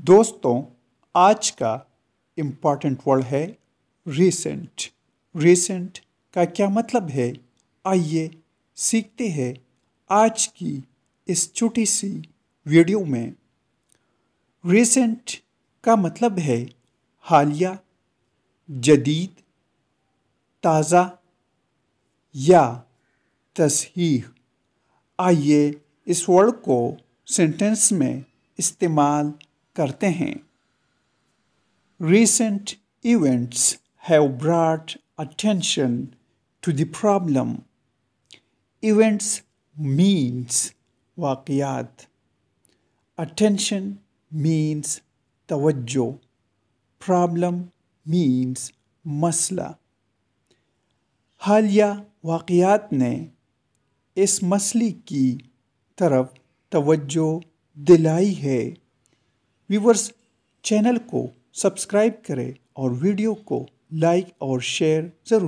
दोस्तों आज का इम्पॉर्टेंट वर्ड है रीसेंट रीसेंट का क्या मतलब है आइए सीखते हैं आज की इस छोटी सी वीडियो में रीसेंट का मतलब है हालिया जदीद ताज़ा या तसहीह आइए इस वर्ड को सेंटेंस में इस्तेमाल करते हैं recent events have brought attention to the problem events means वाकयात अटेंशन मीन्स तवज्जो प्रॉब्लम मीन्स मसला हालिया वाकयात ने इस मसले की तरफ तवज्जो दिलाई है व्यूवर्स चैनल को सब्सक्राइब करें और वीडियो को लाइक और शेयर ज़रूर